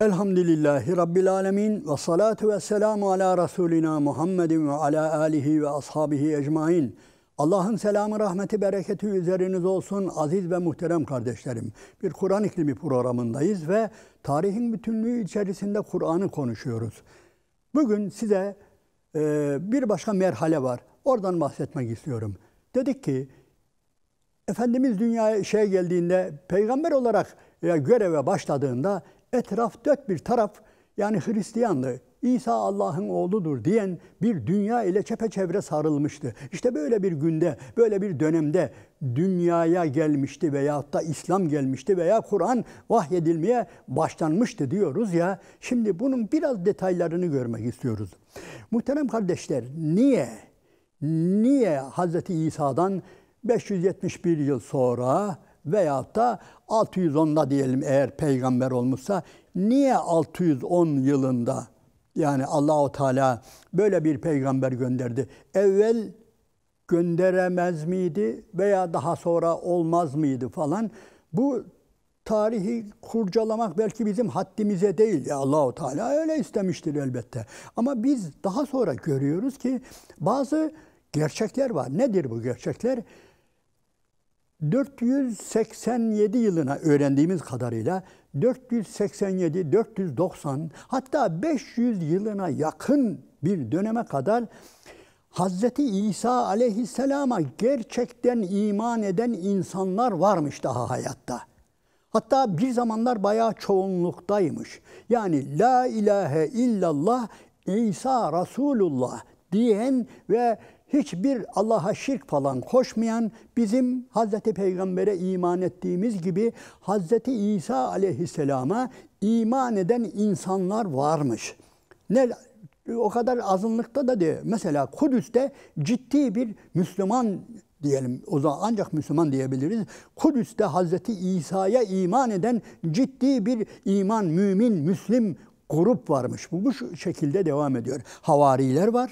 Elhamdülillahi Rabbil Alemin ve salatu ve selamu ala Resulina Muhammedin ve ala alihi ve ashabihi ecmain. Allah'ın selamı, rahmeti, bereketi üzeriniz olsun aziz ve muhterem kardeşlerim. Bir Kur'an iklimi programındayız ve tarihin bütünlüğü içerisinde Kur'an'ı konuşuyoruz. Bugün size e, bir başka merhale var. Oradan bahsetmek istiyorum. Dedik ki, Efendimiz dünyaya şey geldiğinde, peygamber olarak e, göreve başladığında Etraf dört bir taraf yani Hristiyanlığı, İsa Allah'ın oğludur diyen bir dünya ile çepeçevre sarılmıştı. İşte böyle bir günde, böyle bir dönemde dünyaya gelmişti veya da İslam gelmişti veya Kur'an vahyedilmeye başlanmıştı diyoruz ya. Şimdi bunun biraz detaylarını görmek istiyoruz. Muhterem kardeşler, niye niye Hz. İsa'dan 571 yıl sonra veyahut da 610'da diyelim eğer peygamber olmuşsa niye 610 yılında yani Allahu Teala böyle bir peygamber gönderdi? Evvel gönderemez miydi veya daha sonra olmaz mıydı falan? Bu tarihi kurcalamak belki bizim haddimize değil. Ya Allahu Teala öyle istemiştir elbette. Ama biz daha sonra görüyoruz ki bazı gerçekler var. Nedir bu gerçekler? 487 yılına öğrendiğimiz kadarıyla 487, 490 hatta 500 yılına yakın bir döneme kadar Hazreti İsa aleyhisselama gerçekten iman eden insanlar varmış daha hayatta. Hatta bir zamanlar bayağı çoğunluktaymış. Yani la ilahe illallah İsa Resulullah diyen ve hiçbir Allah'a şirk falan koşmayan bizim Hazreti Peygamber'e iman ettiğimiz gibi Hazreti İsa aleyhisselama iman eden insanlar varmış. Ne o kadar azınlıkta da diyor. Mesela Kudüs'te ciddi bir Müslüman diyelim o zaman ancak Müslüman diyebiliriz. Kudüs'te Hazreti İsa'ya iman eden ciddi bir iman, mümin, Müslim grup varmış. Bu, bu şekilde devam ediyor. Havariler var,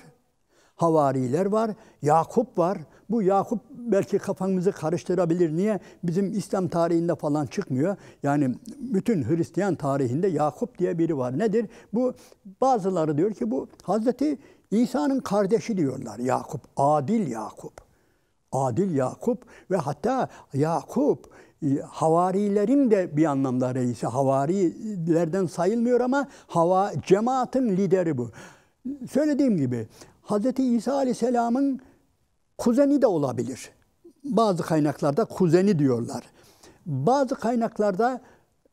havariler var, Yakup var. Bu Yakup belki kafamızı karıştırabilir. Niye? Bizim İslam tarihinde falan çıkmıyor. Yani bütün Hristiyan tarihinde Yakup diye biri var. Nedir? Bu bazıları diyor ki bu Hazreti İsa'nın kardeşi diyorlar Yakup. Adil Yakup. Adil Yakup ve hatta Yakup e, havarilerin de bir anlamda reisi. Havarilerden sayılmıyor ama hava cemaatin lideri bu. Söylediğim gibi Hazreti İsa Aleyhisselam'ın kuzeni de olabilir. Bazı kaynaklarda kuzeni diyorlar. Bazı kaynaklarda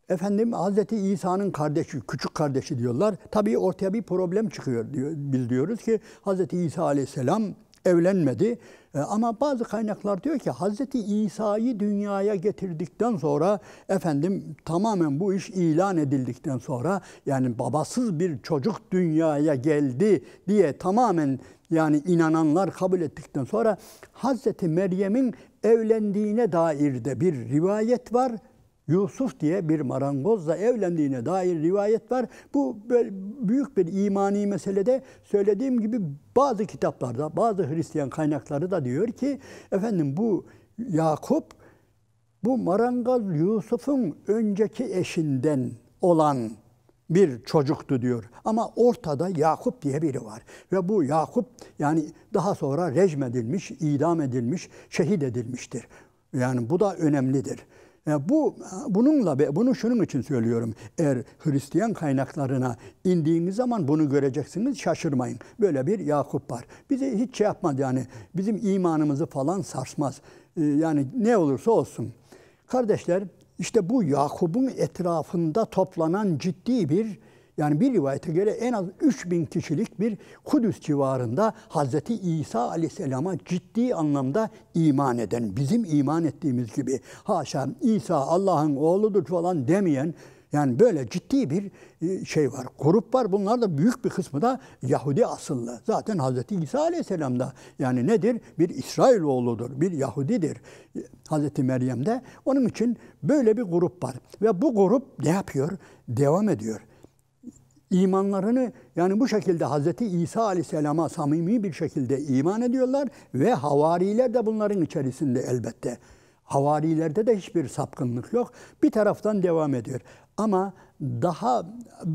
efendim Hazreti İsa'nın kardeşi, küçük kardeşi diyorlar. Tabii ortaya bir problem çıkıyor diyor. Biz ki Hazreti İsa Aleyhisselam evlenmedi. E, ama bazı kaynaklar diyor ki Hazreti İsa'yı dünyaya getirdikten sonra efendim tamamen bu iş ilan edildikten sonra yani babasız bir çocuk dünyaya geldi diye tamamen yani inananlar kabul ettikten sonra Hazreti Meryem'in evlendiğine dair de bir rivayet var Yusuf diye bir marangozla evlendiğine dair rivayet var. Bu böyle büyük bir imani meselede söylediğim gibi bazı kitaplarda, bazı Hristiyan kaynakları da diyor ki efendim bu Yakup bu marangoz Yusuf'un önceki eşinden olan bir çocuktu diyor. Ama ortada Yakup diye biri var. Ve bu Yakup yani daha sonra rejmedilmiş, idam edilmiş, şehit edilmiştir. Yani bu da önemlidir. E, bu bununla bunu şunun için söylüyorum. Eğer Hristiyan kaynaklarına indiğiniz zaman bunu göreceksiniz. Şaşırmayın. Böyle bir Yakup var. Bizi hiç şey yapmadı yani. Bizim imanımızı falan sarsmaz. E, yani ne olursa olsun. Kardeşler işte bu Yakup'un etrafında toplanan ciddi bir yani bir rivayete göre en az 3000 kişilik bir Kudüs civarında Hazreti İsa Aleyhisselam'a ciddi anlamda iman eden, bizim iman ettiğimiz gibi haşa İsa Allah'ın oğludur falan demeyen yani böyle ciddi bir e, şey var, grup var. Bunlar da büyük bir kısmı da Yahudi asıllı. Zaten Hz. İsa Aleyhisselam da yani nedir? Bir İsrail oğludur, bir Yahudidir e, Hz. Meryem'de Onun için böyle bir grup var. Ve bu grup ne yapıyor? Devam ediyor imanlarını yani bu şekilde Hazreti İsa Aleyhisselam'a samimi bir şekilde iman ediyorlar ve havariler de bunların içerisinde elbette. Havarilerde de hiçbir sapkınlık yok. Bir taraftan devam ediyor. Ama daha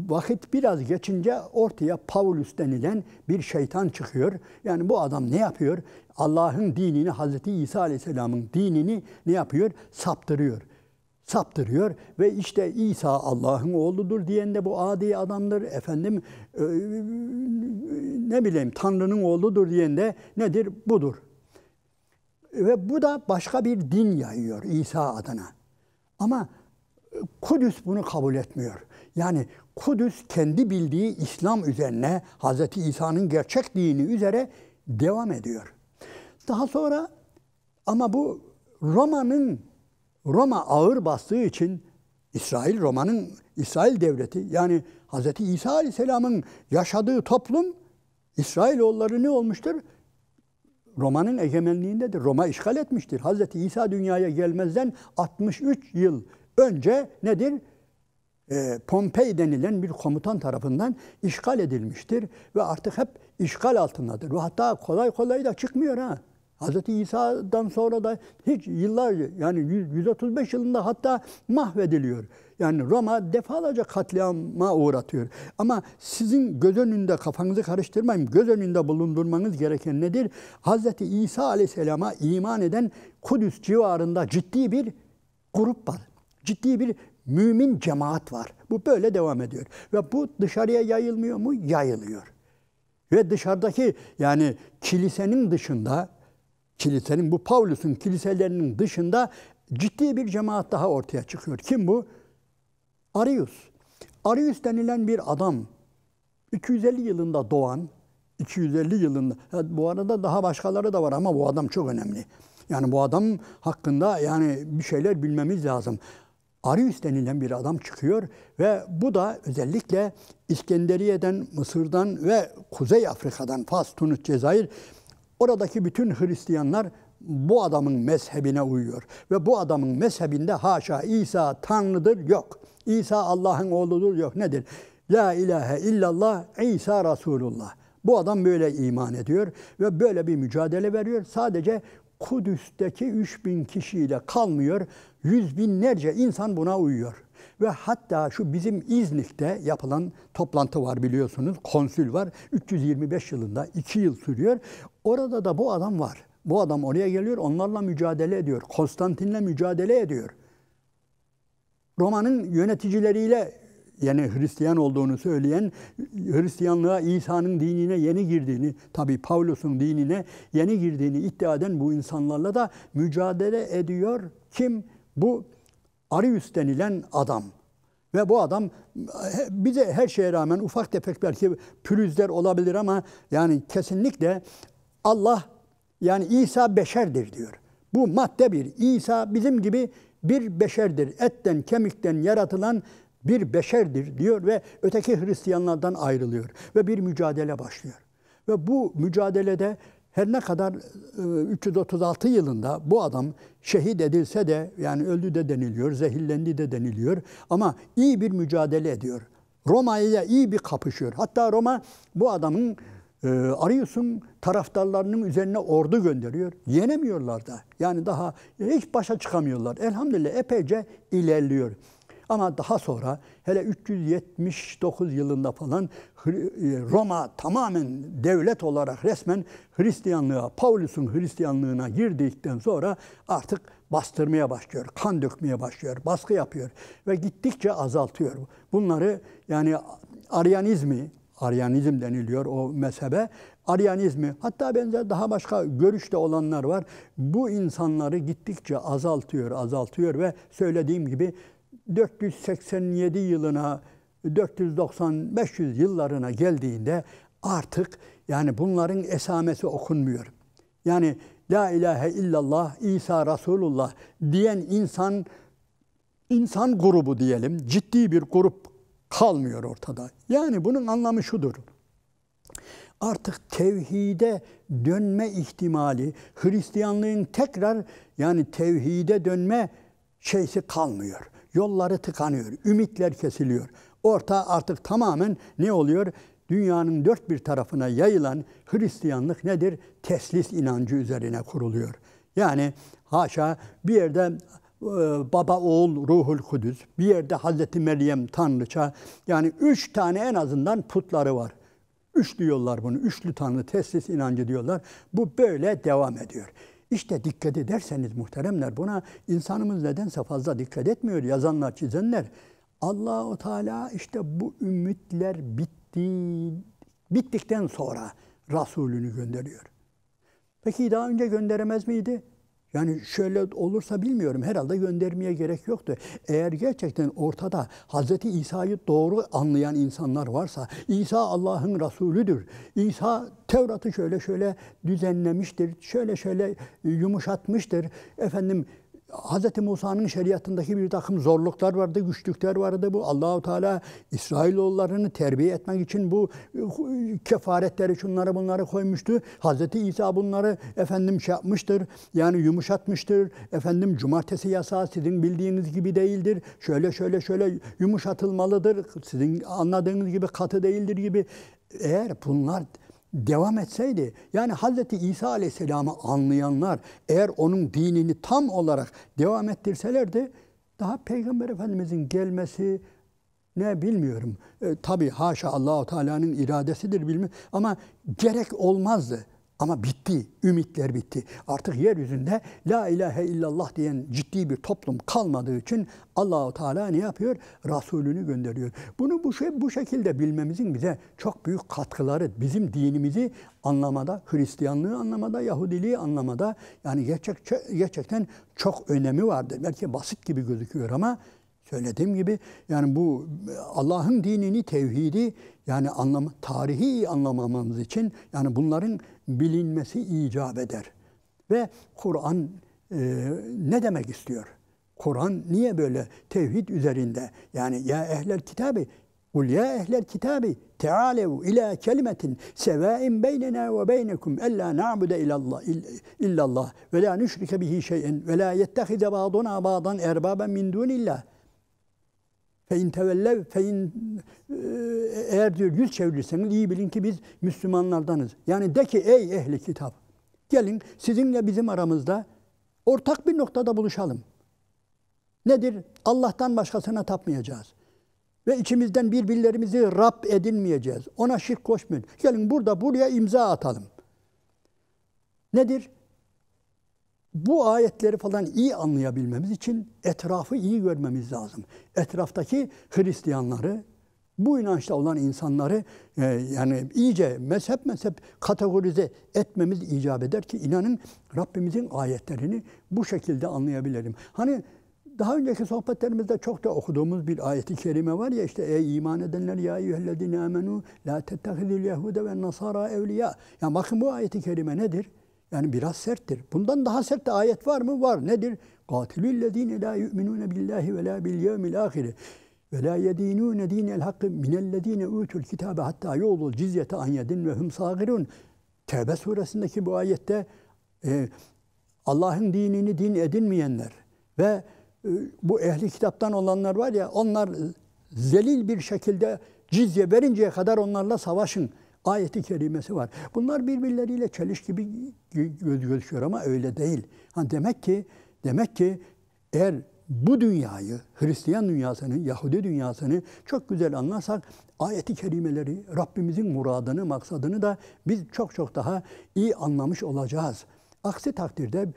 vakit biraz geçince ortaya Paulus denilen bir şeytan çıkıyor. Yani bu adam ne yapıyor? Allah'ın dinini, Hazreti İsa Aleyhisselam'ın dinini ne yapıyor? Saptırıyor saptırıyor ve işte İsa Allah'ın oğludur diyen de bu adi adamdır. Efendim e, ne bileyim Tanrı'nın oğludur diyen de nedir? Budur. Ve bu da başka bir din yayıyor İsa adına. Ama e, Kudüs bunu kabul etmiyor. Yani Kudüs kendi bildiği İslam üzerine Hz. İsa'nın gerçek dini üzere devam ediyor. Daha sonra ama bu Roma'nın Roma ağır bastığı için İsrail Roma'nın İsrail devleti yani Hz. İsa Aleyhisselam'ın yaşadığı toplum İsrailoğulları ne olmuştur? Roma'nın egemenliğindedir. Roma işgal etmiştir. Hz. İsa dünyaya gelmezden 63 yıl önce nedir? Ee, Pompey denilen bir komutan tarafından işgal edilmiştir ve artık hep işgal altındadır. Ve hatta kolay kolay da çıkmıyor ha. Hz. İsa'dan sonra da hiç yıllarca yani 135 yılında hatta mahvediliyor. Yani Roma defalarca katliama uğratıyor. Ama sizin göz önünde kafanızı karıştırmayın. Göz önünde bulundurmanız gereken nedir? Hz. İsa aleyhisselama iman eden Kudüs civarında ciddi bir grup var. Ciddi bir mümin cemaat var. Bu böyle devam ediyor. Ve bu dışarıya yayılmıyor mu? Yayılıyor. Ve dışarıdaki yani kilisenin dışında kilisenin, bu Pavlus'un kiliselerinin dışında ciddi bir cemaat daha ortaya çıkıyor. Kim bu? Arius. Arius denilen bir adam 250 yılında doğan, 250 yılında, bu arada daha başkaları da var ama bu adam çok önemli. Yani bu adam hakkında yani bir şeyler bilmemiz lazım. Arius denilen bir adam çıkıyor ve bu da özellikle İskenderiye'den, Mısır'dan ve Kuzey Afrika'dan, Fas, Tunus, Cezayir Oradaki bütün Hristiyanlar bu adamın mezhebine uyuyor. Ve bu adamın mezhebinde haşa İsa Tanrı'dır yok. İsa Allah'ın oğludur yok. Nedir? La ilahe illallah İsa Resulullah. Bu adam böyle iman ediyor ve böyle bir mücadele veriyor. Sadece Kudüs'teki 3000 kişiyle kalmıyor. Yüz binlerce insan buna uyuyor. Ve hatta şu bizim İznik'te yapılan toplantı var biliyorsunuz. Konsül var. 325 yılında 2 yıl sürüyor. Orada da bu adam var. Bu adam oraya geliyor, onlarla mücadele ediyor. Konstantin'le mücadele ediyor. Roma'nın yöneticileriyle yani Hristiyan olduğunu söyleyen, Hristiyanlığa İsa'nın dinine yeni girdiğini, tabi Pavlus'un dinine yeni girdiğini iddia eden bu insanlarla da mücadele ediyor. Kim? Bu Arius denilen adam. Ve bu adam bize her şeye rağmen ufak tefek belki pürüzler olabilir ama yani kesinlikle Allah yani İsa beşerdir diyor. Bu madde bir. İsa bizim gibi bir beşerdir. Etten, kemikten yaratılan bir beşerdir diyor ve öteki Hristiyanlardan ayrılıyor ve bir mücadele başlıyor. Ve bu mücadelede her ne kadar 336 e, yılında bu adam şehit edilse de yani öldü de deniliyor, zehirlendi de deniliyor ama iyi bir mücadele ediyor. Roma'ya iyi bir kapışıyor. Hatta Roma bu adamın e, Arius'un taraftarlarının üzerine ordu gönderiyor. Yenemiyorlar da. Yani daha hiç başa çıkamıyorlar. Elhamdülillah epeyce ilerliyor. Ama daha sonra hele 379 yılında falan e, Roma tamamen devlet olarak resmen Hristiyanlığa, Paulus'un Hristiyanlığına girdikten sonra artık bastırmaya başlıyor, kan dökmeye başlıyor, baskı yapıyor ve gittikçe azaltıyor. Bunları yani Aryanizmi, Aryanizm deniliyor o mezhebe. Aryanizmi hatta benzer daha başka görüşte olanlar var. Bu insanları gittikçe azaltıyor, azaltıyor ve söylediğim gibi 487 yılına 490-500 yıllarına geldiğinde artık yani bunların esamesi okunmuyor. Yani La ilahe illallah İsa Resulullah diyen insan insan grubu diyelim ciddi bir grup kalmıyor ortada. Yani bunun anlamı şudur. Artık tevhide dönme ihtimali, Hristiyanlığın tekrar yani tevhide dönme şeysi kalmıyor. Yolları tıkanıyor, ümitler kesiliyor. Orta artık tamamen ne oluyor? Dünyanın dört bir tarafına yayılan Hristiyanlık nedir? Teslis inancı üzerine kuruluyor. Yani haşa bir yerde e, Baba Oğul Ruhul Kudüs, bir yerde Hazreti Meryem Tanrıça. Yani üç tane en azından putları var. Üç diyorlar bunu, üçlü tanrı, teslis inancı diyorlar. Bu böyle devam ediyor. İşte dikkat ederseniz muhteremler buna insanımız nedense fazla dikkat etmiyor yazanlar, çizenler. Allahu Teala işte bu ümitler bitti, bittikten sonra Resulünü gönderiyor. Peki daha önce gönderemez miydi? Yani şöyle olursa bilmiyorum herhalde göndermeye gerek yoktu. Eğer gerçekten ortada Hz. İsa'yı doğru anlayan insanlar varsa İsa Allah'ın Resulüdür. İsa Tevrat'ı şöyle şöyle düzenlemiştir, şöyle şöyle yumuşatmıştır. Efendim Hz. Musa'nın şeriatındaki bir takım zorluklar vardı, güçlükler vardı. Bu Allahu Teala İsrailoğullarını terbiye etmek için bu e, kefaretleri şunları bunları koymuştu. Hz. İsa bunları efendim şey yapmıştır. Yani yumuşatmıştır. Efendim cumartesi yasağı sizin bildiğiniz gibi değildir. Şöyle şöyle şöyle yumuşatılmalıdır. Sizin anladığınız gibi katı değildir gibi. Eğer bunlar devam etseydi yani Hazreti İsa Aleyhisselam'ı anlayanlar eğer onun dinini tam olarak devam ettirselerdi daha Peygamber Efendimizin gelmesi ne bilmiyorum. E, tabii haşa Allahu Teala'nın iradesidir bilmiyorum ama gerek olmazdı. Ama bitti. Ümitler bitti. Artık yeryüzünde la ilahe illallah diyen ciddi bir toplum kalmadığı için Allahu Teala ne yapıyor? Rasulünü gönderiyor. Bunu bu şey bu şekilde bilmemizin bize çok büyük katkıları bizim dinimizi anlamada, Hristiyanlığı anlamada, Yahudiliği anlamada yani gerçek gerçekten çok önemi vardır. Belki basit gibi gözüküyor ama Söylediğim gibi yani bu Allah'ın dinini, tevhidi yani anlam, tarihi anlamamamız için yani bunların bilinmesi icap eder. Ve Kur'an e, ne demek istiyor? Kur'an niye böyle tevhid üzerinde? Yani ya ehler kitabı Kul ya ehlel kitabı, tealev ila kelimetin sevain beynena ve beynekum ella na'bude ilallah illallah ve la nüşrike bihi şey'en ve la yettehize ba'duna ba'dan erbaben min dunillah. Fein tevellev, fein e, eğer diyor yüz çevirirseniz iyi bilin ki biz Müslümanlardanız. Yani de ki ey ehli kitap gelin sizinle bizim aramızda ortak bir noktada buluşalım. Nedir? Allah'tan başkasına tapmayacağız. Ve içimizden birbirlerimizi Rab edinmeyeceğiz. Ona şirk koşmayın. Gelin burada buraya imza atalım. Nedir? bu ayetleri falan iyi anlayabilmemiz için etrafı iyi görmemiz lazım. Etraftaki Hristiyanları, bu inançta olan insanları e, yani iyice mezhep mezhep kategorize etmemiz icap eder ki inanın Rabbimizin ayetlerini bu şekilde anlayabilirim. Hani daha önceki sohbetlerimizde çok da okuduğumuz bir ayeti kerime var ya işte ey iman edenler ya eyyühellezine amenu la tettehidil yehude ve nasara evliya. Ya bakın bu ayeti kerime nedir? Yani biraz serttir. Bundan daha sert de ayet var mı? Var. Nedir? Katilüllezine la yu'minune billahi ve la bil yevmil ahire ve la yedinune dinel hakkı minellezine utul kitabe hatta yolul cizyete an yedin ve hum sagirun. Tevbe suresindeki bu ayette e, Allah'ın dinini din edinmeyenler ve e, bu ehli kitaptan olanlar var ya onlar zelil bir şekilde cizye verinceye kadar onlarla savaşın ayeti kerimesi var. Bunlar birbirleriyle çeliş gibi gözüküyor ama öyle değil. Ha demek ki demek ki eğer bu dünyayı, Hristiyan dünyasını, Yahudi dünyasını çok güzel anlarsak ayeti kerimeleri, Rabbimizin muradını, maksadını da biz çok çok daha iyi anlamış olacağız. Aksi takdirde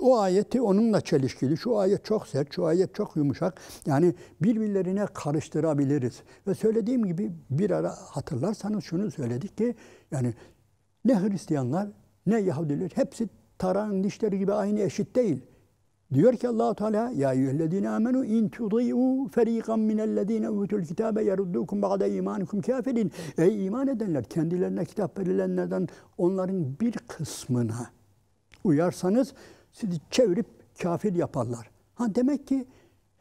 o ayeti onunla çelişkili. Şu ayet çok sert, şu ayet çok yumuşak. Yani birbirlerine karıştırabiliriz. Ve söylediğim gibi bir ara hatırlarsanız şunu söyledik ki yani ne Hristiyanlar ne Yahudiler hepsi taran dişleri gibi aynı eşit değil. Diyor ki Allahu Teala ya eyyühellezine amenu in tudiu feriqan minellezine utul kitabe yeruddukum ba'de imanikum kafirin. Ey iman edenler kendilerine kitap verilenlerden onların bir kısmına uyarsanız sizi çevirip kafir yaparlar. Ha demek ki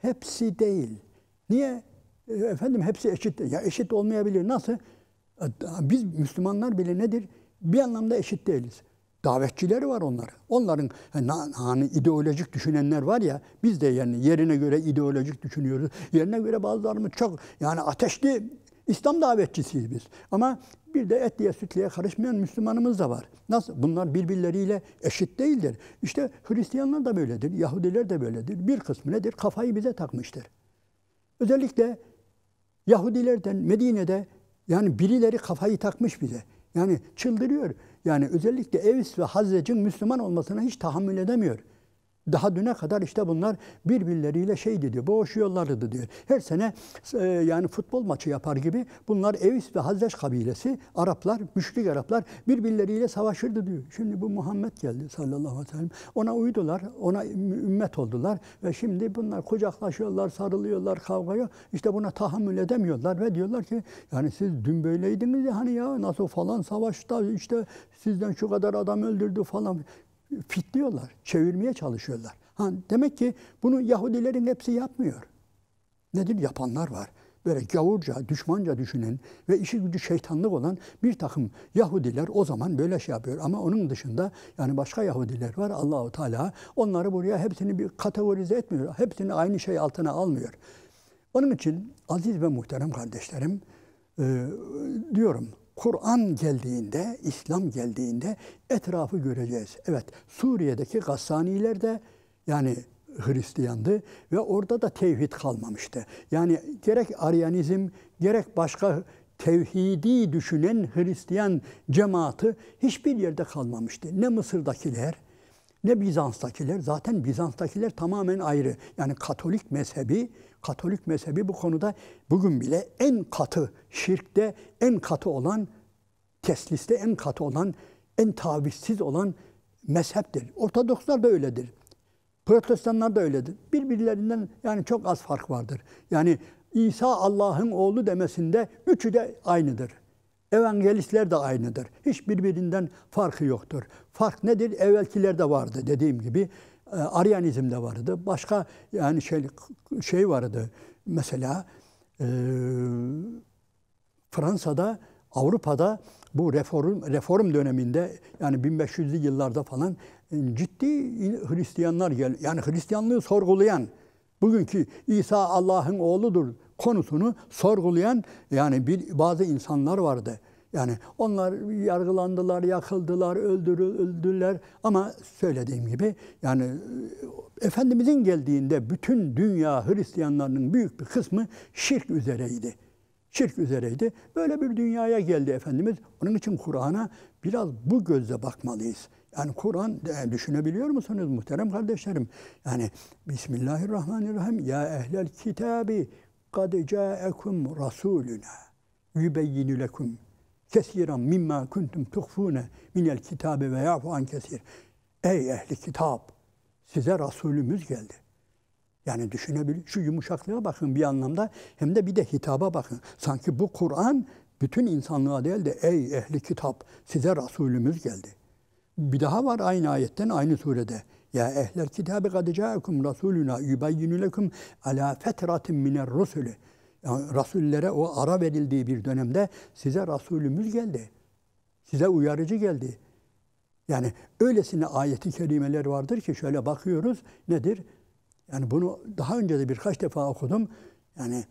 hepsi değil. Niye? E, efendim hepsi eşit. Ya eşit olmayabilir. Nasıl? E, biz Müslümanlar bile nedir? Bir anlamda eşit değiliz. Davetçileri var onlar Onların e, hani ideolojik düşünenler var ya, biz de yani yerine göre ideolojik düşünüyoruz. Yerine göre bazılarımız çok yani ateşli İslam davetçisiyiz biz. Ama bir de etliye sütliye karışmayan Müslümanımız da var. Nasıl? Bunlar birbirleriyle eşit değildir. İşte Hristiyanlar da böyledir, Yahudiler de böyledir. Bir kısmı nedir? Kafayı bize takmıştır. Özellikle Yahudilerden Medine'de yani birileri kafayı takmış bize. Yani çıldırıyor. Yani özellikle Evs ve Hazrec'in Müslüman olmasına hiç tahammül edemiyor. Daha düne kadar işte bunlar birbirleriyle şey diyor, boğuşuyorlardı diyor. Her sene e, yani futbol maçı yapar gibi bunlar Evis ve Hazreç kabilesi, Araplar, müşrik Araplar birbirleriyle savaşırdı diyor. Şimdi bu Muhammed geldi sallallahu aleyhi ve sellem. Ona uydular, ona ümmet oldular ve şimdi bunlar kucaklaşıyorlar, sarılıyorlar, kavgaya. İşte buna tahammül edemiyorlar ve diyorlar ki yani siz dün böyleydiniz ya hani ya nasıl falan savaşta işte sizden şu kadar adam öldürdü falan fitliyorlar, çevirmeye çalışıyorlar. Ha, demek ki bunu Yahudilerin hepsi yapmıyor. Nedir? Yapanlar var. Böyle gavurca, düşmanca düşünen ve işi gücü şeytanlık olan bir takım Yahudiler o zaman böyle şey yapıyor. Ama onun dışında yani başka Yahudiler var Allahu Teala onları buraya hepsini bir kategorize etmiyor. Hepsini aynı şey altına almıyor. Onun için aziz ve muhterem kardeşlerim e, diyorum Kur'an geldiğinde, İslam geldiğinde etrafı göreceğiz. Evet, Suriye'deki Gassaniler de yani Hristiyandı ve orada da tevhid kalmamıştı. Yani gerek Aryanizm, gerek başka tevhidi düşünen Hristiyan cemaati hiçbir yerde kalmamıştı. Ne Mısır'dakiler, ne Bizans'takiler. Zaten Bizans'takiler tamamen ayrı. Yani Katolik mezhebi Katolik mezhebi bu konuda bugün bile en katı, şirkte en katı olan, tesliste en katı olan, en tavizsiz olan mezheptir. Ortodokslar da öyledir. Protestanlar da öyledir. Birbirlerinden yani çok az fark vardır. Yani İsa Allah'ın oğlu demesinde üçü de aynıdır. Evangelistler de aynıdır. birbirinden farkı yoktur. Fark nedir? Evvelkilerde vardı dediğim gibi. E, Aryanizm de vardı. Başka yani şey, şey vardı. Mesela e, Fransa'da, Avrupa'da bu reform reform döneminde yani 1500'lü yıllarda falan e, ciddi Hristiyanlar gel yani Hristiyanlığı sorgulayan bugünkü İsa Allah'ın oğludur konusunu sorgulayan yani bir bazı insanlar vardı. Yani onlar yargılandılar, yakıldılar, öldürüldüler ama söylediğim gibi yani e, Efendimizin geldiğinde bütün dünya Hristiyanlarının büyük bir kısmı şirk üzereydi. Şirk üzereydi. Böyle bir dünyaya geldi Efendimiz. Onun için Kur'an'a biraz bu gözle bakmalıyız. Yani Kur'an e, düşünebiliyor musunuz muhterem kardeşlerim? Yani Bismillahirrahmanirrahim. Ya ehlel kitabi kad caekum rasuluna yübeyyinü lekum kesiren mimma kuntum tuhfune minel kitabe ve yafu an kesir. Ey ehli kitap! Size Resulümüz geldi. Yani düşünebilir. Şu yumuşaklığa bakın bir anlamda hem de bir de hitaba bakın. Sanki bu Kur'an bütün insanlığa değil de ey ehli kitap size Resulümüz geldi. Bir daha var aynı ayetten aynı surede. Ya ehler kitabı kad ca'akum rasuluna yubayyinu lekum ala fetratin miner rusuli. Yani Rasullere o ara verildiği bir dönemde size Rasulümüz geldi. Size uyarıcı geldi. Yani öylesine ayeti kerimeler vardır ki şöyle bakıyoruz nedir? Yani bunu daha önce de birkaç defa okudum. Yani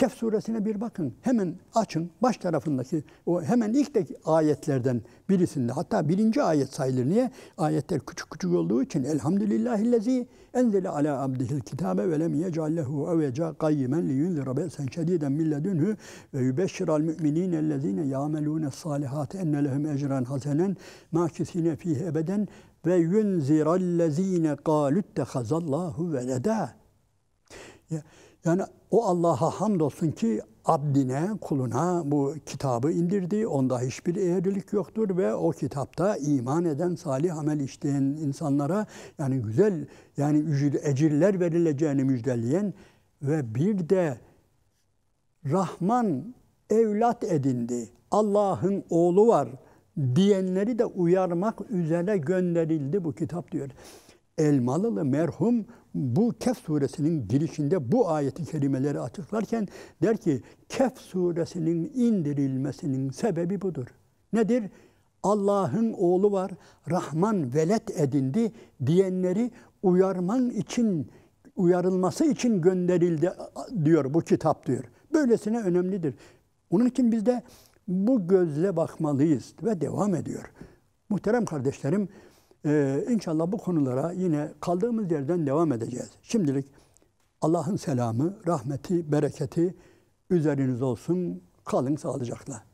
Kehf suresine bir bakın. Hemen açın baş tarafındaki o hemen ilk de ayetlerden birisinde hatta birinci ayet sayılır. Niye? Ayetler küçük küçük olduğu için Elhamdülillahillezî enzele ala abdihil kitabe ve lem yecallehu eveca kayyimen li yunzira be'sen şediden min ledünhü ve yübeşşiral mü'minîne ellezîne yâmelûne salihâti enne lehum ecran hasenen mâkisîne fîh ebeden ve yunzirallezîne kâlüttehazallahu veleda. Ya, yani o Allah'a hamdolsun ki abdine, kuluna bu kitabı indirdi. Onda hiçbir eğrilik yoktur ve o kitapta iman eden, salih amel işleyen insanlara yani güzel yani ecirler verileceğini müjdeleyen ve bir de Rahman evlat edindi. Allah'ın oğlu var diyenleri de uyarmak üzere gönderildi bu kitap diyor. Elmalılı merhum bu Kehf suresinin girişinde bu ayeti kerimeleri açıklarken der ki Kehf suresinin indirilmesinin sebebi budur. Nedir? Allah'ın oğlu var, Rahman velet edindi diyenleri uyarman için, uyarılması için gönderildi diyor bu kitap diyor. Böylesine önemlidir. Onun için biz de bu gözle bakmalıyız ve devam ediyor. Muhterem kardeşlerim, ee, inşallah bu konulara yine kaldığımız yerden devam edeceğiz. Şimdilik Allah'ın selamı, rahmeti, bereketi üzeriniz olsun. Kalın sağlıcakla.